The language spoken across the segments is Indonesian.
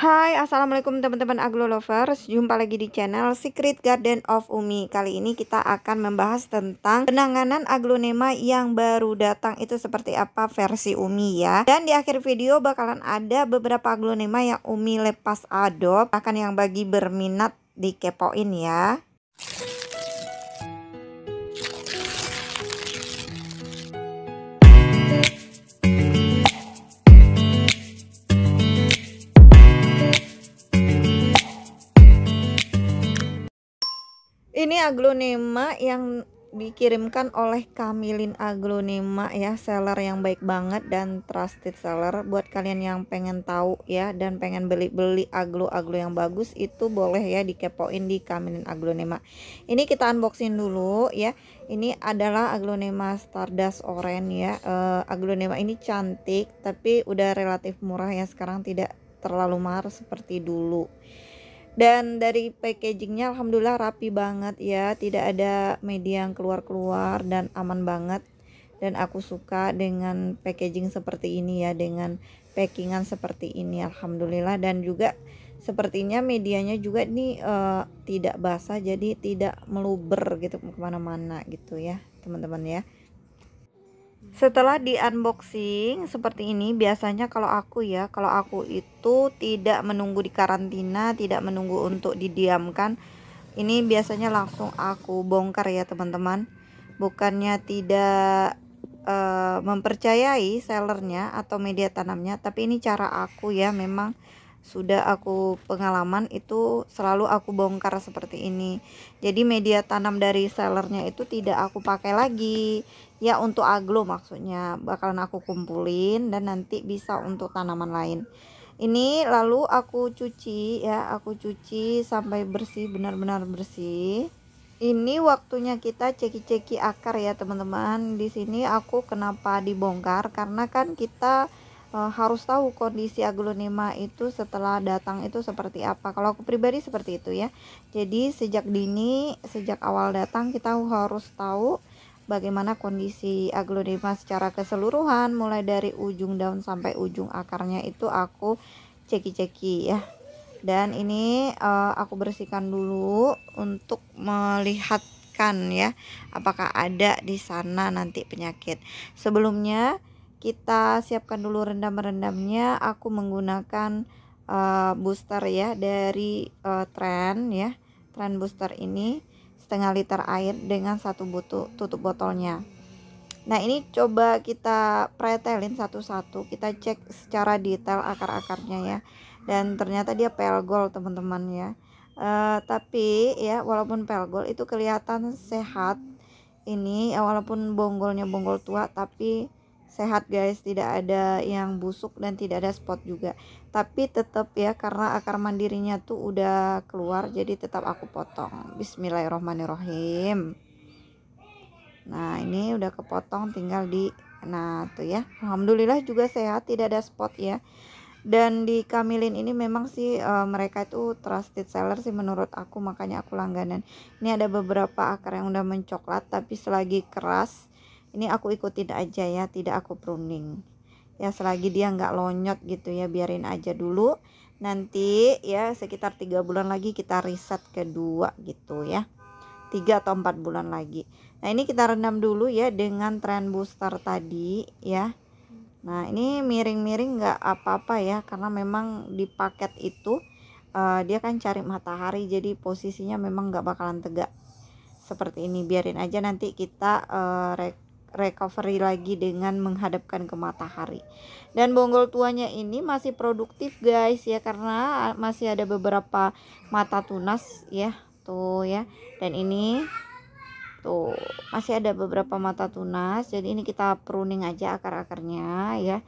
Hai assalamualaikum teman-teman aglo lovers Jumpa lagi di channel Secret Garden of Umi Kali ini kita akan membahas tentang penanganan aglonema yang baru datang itu seperti apa versi Umi ya Dan di akhir video bakalan ada beberapa aglonema yang Umi lepas adopt akan yang bagi berminat dikepoin ya ini aglonema yang dikirimkan oleh Kamilin Aglonema ya seller yang baik banget dan trusted seller buat kalian yang pengen tahu ya dan pengen beli-beli aglo-aglo yang bagus itu boleh ya dikepoin di Kamilin Aglonema ini kita unboxing dulu ya ini adalah Aglonema Stardust Orange ya uh, Aglonema ini cantik tapi udah relatif murah ya sekarang tidak terlalu mahal seperti dulu dan dari packagingnya alhamdulillah rapi banget ya tidak ada media yang keluar-keluar dan aman banget dan aku suka dengan packaging seperti ini ya dengan packingan seperti ini alhamdulillah dan juga sepertinya medianya juga nih eh, uh, tidak basah jadi tidak meluber gitu kemana-mana gitu ya teman-teman ya setelah di unboxing seperti ini, biasanya kalau aku ya, kalau aku itu tidak menunggu di karantina, tidak menunggu untuk didiamkan. Ini biasanya langsung aku bongkar ya, teman-teman. Bukannya tidak uh, mempercayai sellernya atau media tanamnya, tapi ini cara aku ya, memang sudah aku pengalaman itu selalu aku bongkar seperti ini jadi media tanam dari sellernya itu tidak aku pakai lagi ya untuk aglo maksudnya bakalan aku kumpulin dan nanti bisa untuk tanaman lain ini lalu aku cuci ya aku cuci sampai bersih benar-benar bersih ini waktunya kita ceki-ceki akar ya teman-teman di sini aku kenapa dibongkar karena kan kita uh, harus tahu kondisi aglonema itu setelah datang itu seperti apa. Kalau aku pribadi seperti itu ya. Jadi sejak dini, sejak awal datang kita harus tahu bagaimana kondisi aglonema secara keseluruhan mulai dari ujung daun sampai ujung akarnya itu aku ceki-ceki ya. Dan ini uh, aku bersihkan dulu untuk melihatkan ya apakah ada di sana nanti penyakit. Sebelumnya kita siapkan dulu rendam-rendamnya aku menggunakan uh, booster ya dari uh, tren ya tren booster ini setengah liter air dengan satu butuh tutup botolnya nah ini coba kita pretelin satu-satu kita cek secara detail akar-akarnya ya dan ternyata dia pelgol teman-teman ya uh, tapi ya walaupun pelgol itu kelihatan sehat ini ya, walaupun bonggolnya bonggol tua tapi sehat guys tidak ada yang busuk dan tidak ada spot juga tapi tetap ya karena akar mandirinya tuh udah keluar jadi tetap aku potong bismillahirrohmanirrohim nah ini udah kepotong tinggal di nah tuh ya alhamdulillah juga sehat tidak ada spot ya dan di Kamilin ini memang sih e, mereka itu trusted seller sih menurut aku makanya aku langganan ini ada beberapa akar yang udah mencoklat tapi selagi keras ini aku ikutin aja ya tidak aku pruning ya selagi dia nggak lonyot gitu ya biarin aja dulu nanti ya sekitar tiga bulan lagi kita riset kedua gitu ya tiga atau empat bulan lagi nah ini kita rendam dulu ya dengan trend booster tadi ya nah ini miring-miring nggak -miring apa-apa ya karena memang di paket itu uh, dia kan cari matahari jadi posisinya memang nggak bakalan tegak seperti ini biarin aja nanti kita uh, rek recovery lagi dengan menghadapkan ke matahari. Dan bonggol tuanya ini masih produktif guys ya karena masih ada beberapa mata tunas ya tuh ya. Dan ini tuh masih ada beberapa mata tunas jadi ini kita pruning aja akar-akarnya ya.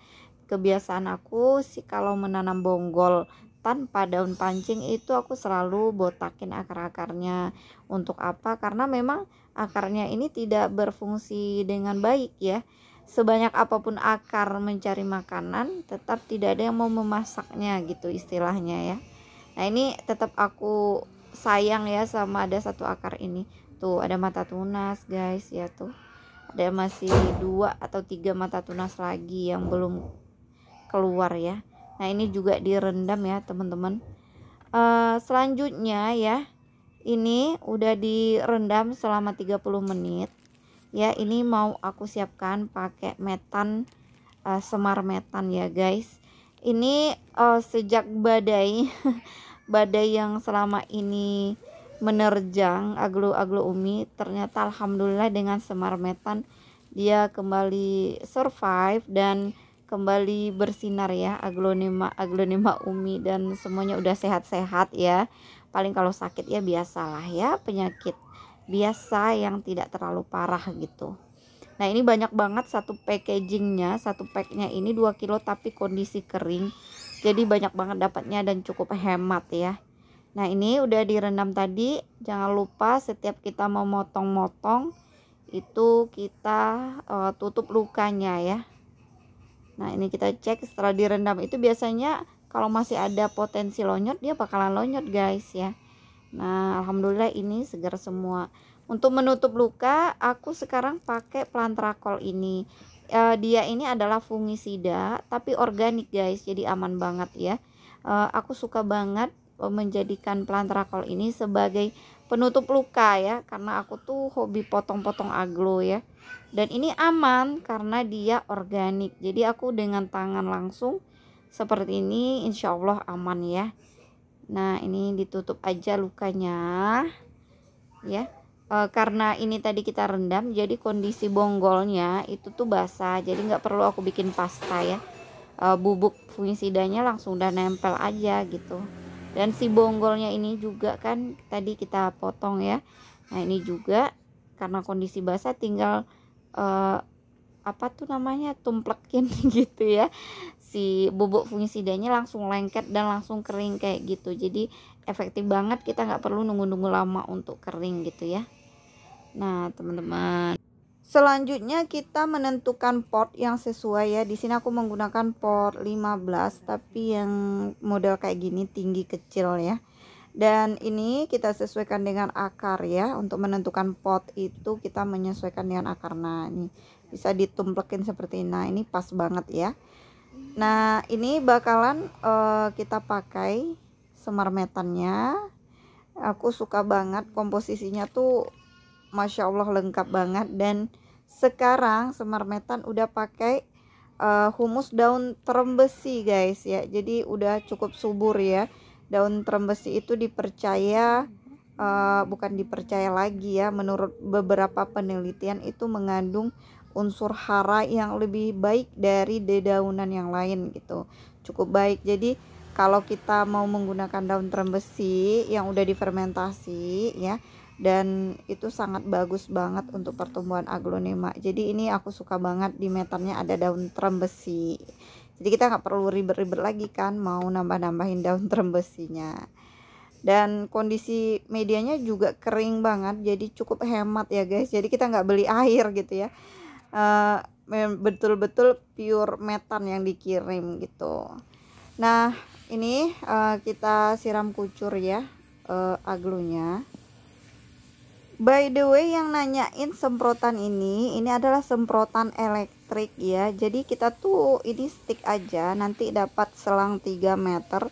Kebiasaan aku sih kalau menanam bonggol tanpa daun pancing itu aku selalu botakin akar-akarnya untuk apa karena memang akarnya ini tidak berfungsi dengan baik ya. Sebanyak apapun akar mencari makanan, tetap tidak ada yang mau memasaknya gitu istilahnya ya. Nah, ini tetap aku sayang ya sama ada satu akar ini. Tuh, ada mata tunas, guys, ya tuh. Ada masih dua atau tiga mata tunas lagi yang belum keluar ya. Nah, ini juga direndam ya, teman-teman. Uh, selanjutnya ya, ini udah direndam selama 30 menit ya ini mau aku siapkan pakai metan uh, semar metan ya guys ini uh, sejak badai badai yang selama ini menerjang aglo-aglo umi ternyata alhamdulillah dengan semar metan dia kembali survive dan kembali bersinar ya aglonema aglonema umi dan semuanya udah sehat-sehat ya paling kalau sakit ya biasalah ya penyakit biasa yang tidak terlalu parah gitu Nah ini banyak banget satu packagingnya Satu packnya ini 2 kilo tapi kondisi kering Jadi banyak banget dapatnya dan cukup hemat ya Nah ini udah direndam tadi Jangan lupa setiap kita memotong-motong Itu kita uh, tutup lukanya ya Nah ini kita cek setelah direndam itu biasanya kalau masih ada potensi lonyot dia bakalan lonyot guys ya nah alhamdulillah ini segar semua untuk menutup luka aku sekarang pakai plantrakol ini e, dia ini adalah fungisida tapi organik guys jadi aman banget ya e, aku suka banget menjadikan plantrakol ini sebagai penutup luka ya karena aku tuh hobi potong-potong aglo ya dan ini aman karena dia organik jadi aku dengan tangan langsung seperti ini insya Allah aman ya nah ini ditutup aja lukanya ya e, karena ini tadi kita rendam jadi kondisi bonggolnya itu tuh basah jadi nggak perlu aku bikin pasta ya e, bubuk fungisidanya langsung udah nempel aja gitu dan si bonggolnya ini juga kan tadi kita potong ya nah ini juga karena kondisi basah tinggal e, apa tuh namanya tumplekin gitu ya si bubuk fungisidanya langsung lengket dan langsung kering kayak gitu jadi efektif banget kita nggak perlu nunggu-nunggu lama untuk kering gitu ya nah teman-teman selanjutnya kita menentukan pot yang sesuai ya di sini aku menggunakan pot 15 tapi yang model kayak gini tinggi kecil ya dan ini kita sesuaikan dengan akar ya untuk menentukan pot itu kita menyesuaikan dengan akar nah ini bisa ditumplekin seperti ini nah ini pas banget ya Nah, ini bakalan uh, kita pakai semar metannya. Aku suka banget komposisinya tuh Masya Allah lengkap banget dan sekarang semar metan udah pakai uh, humus daun terembesi guys ya. Jadi udah cukup subur ya. Daun terembesi itu dipercaya uh, bukan dipercaya lagi ya menurut beberapa penelitian itu mengandung unsur hara yang lebih baik dari dedaunan yang lain gitu cukup baik jadi kalau kita mau menggunakan daun trembesi yang udah difermentasi ya dan itu sangat bagus banget untuk pertumbuhan aglonema jadi ini aku suka banget di meternya ada daun trembesi jadi kita nggak perlu ribet-ribet lagi kan mau nambah-nambahin daun trembesinya dan kondisi medianya juga kering banget jadi cukup hemat ya guys jadi kita nggak beli air gitu ya betul eh, betul-betul pure metan yang dikirim gitu nah ini uh, kita siram kucur ya uh, aglunya By the way yang nanyain semprotan ini ini adalah semprotan elektrik ya jadi kita tuh ini stick aja nanti dapat selang 3 meter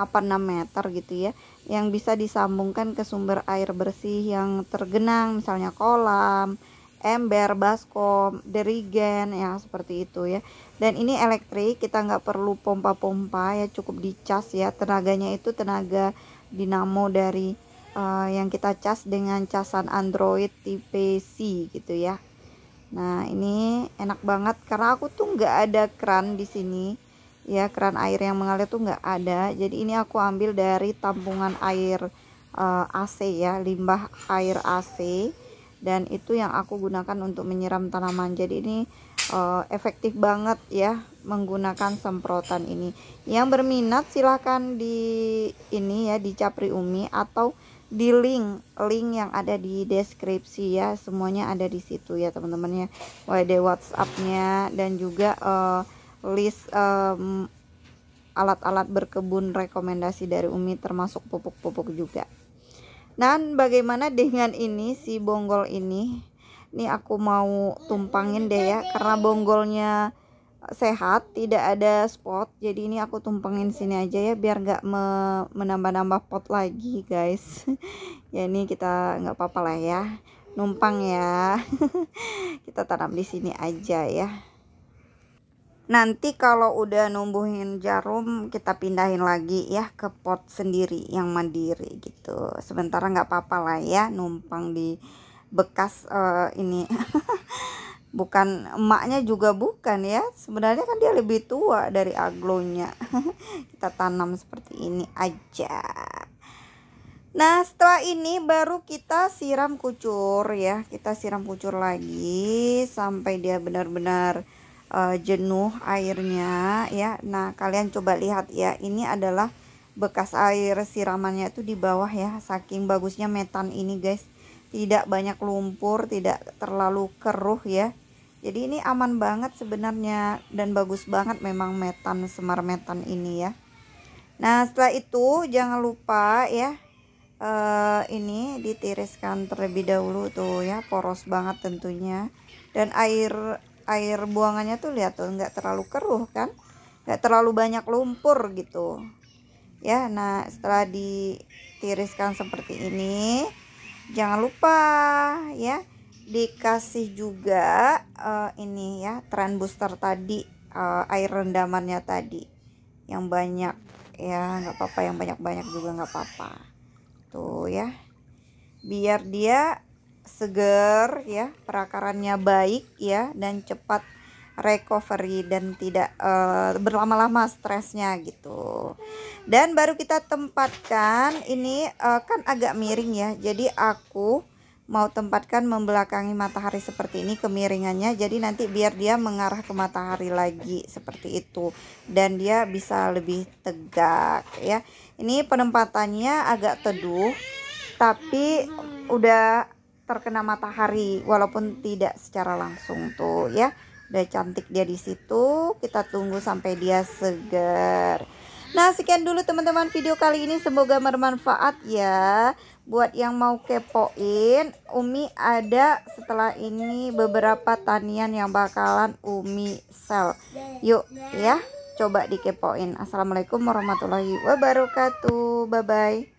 apa 6 meter gitu ya yang bisa disambungkan ke sumber air bersih yang tergenang misalnya kolam ember, baskom, derigen ya seperti itu ya. Dan ini elektrik, kita nggak perlu pompa-pompa ya, cukup dicas ya. Tenaganya itu tenaga dinamo dari uh, yang kita cas dengan casan Android tipe C gitu ya. Nah, ini enak banget karena aku tuh nggak ada keran di sini. Ya, keran air yang mengalir tuh nggak ada. Jadi ini aku ambil dari tampungan air uh, eh, AC ya, limbah air AC dan itu yang aku gunakan untuk menyiram tanaman jadi ini uh, efektif banget ya menggunakan semprotan ini yang berminat silahkan di ini ya di Capri Umi atau di link link yang ada di deskripsi ya semuanya ada di situ ya teman-teman ya WD WhatsAppnya dan juga uh, list alat-alat um, alat -alat berkebun rekomendasi dari Umi termasuk pupuk-pupuk juga dan bagaimana dengan ini si bonggol ini? Nih aku mau tumpangin deh ya karena bonggolnya sehat, tidak ada spot. Jadi ini aku tumpangin sini aja ya biar nggak me menambah-nambah pot lagi, guys. ya ini kita nggak apa-apa lah ya. Numpang ya. kita tanam di sini aja ya nanti kalau udah numbuhin jarum kita pindahin lagi ya ke pot sendiri yang mandiri gitu sementara nggak apa-apa lah ya numpang di bekas uh, ini bukan emaknya juga bukan ya sebenarnya kan dia lebih tua dari aglonya kita tanam seperti ini aja nah setelah ini baru kita siram kucur ya kita siram kucur lagi sampai dia benar-benar uh, jenuh airnya ya nah kalian coba lihat ya ini adalah bekas air siramannya itu di bawah ya saking bagusnya metan ini guys tidak banyak lumpur tidak terlalu keruh ya jadi ini aman banget sebenarnya dan bagus banget memang metan semar metan ini ya nah setelah itu jangan lupa ya Uh, ini ditiriskan terlebih dahulu tuh ya poros banget tentunya dan air air buangannya tuh lihat tuh nggak terlalu keruh kan nggak terlalu banyak lumpur gitu ya nah setelah ditiriskan seperti ini jangan lupa ya dikasih juga uh, ini ya trend booster tadi uh, air rendamannya tadi yang banyak ya nggak apa-apa yang banyak-banyak juga nggak apa-apa tuh ya biar dia seger ya, perakarannya baik ya dan cepat recovery dan tidak uh, berlama-lama stresnya gitu. Dan baru kita tempatkan ini uh, kan agak miring ya. Jadi aku mau tempatkan membelakangi matahari seperti ini kemiringannya jadi nanti biar dia mengarah ke matahari lagi seperti itu dan dia bisa lebih tegak ya. Ini penempatannya agak teduh tapi udah terkena matahari walaupun tidak secara langsung tuh ya udah cantik dia di situ kita tunggu sampai dia segar nah sekian dulu teman-teman video kali ini semoga bermanfaat ya buat yang mau kepoin Umi ada setelah ini beberapa tanian yang bakalan Umi sel yuk ya coba dikepoin assalamualaikum warahmatullahi wabarakatuh bye bye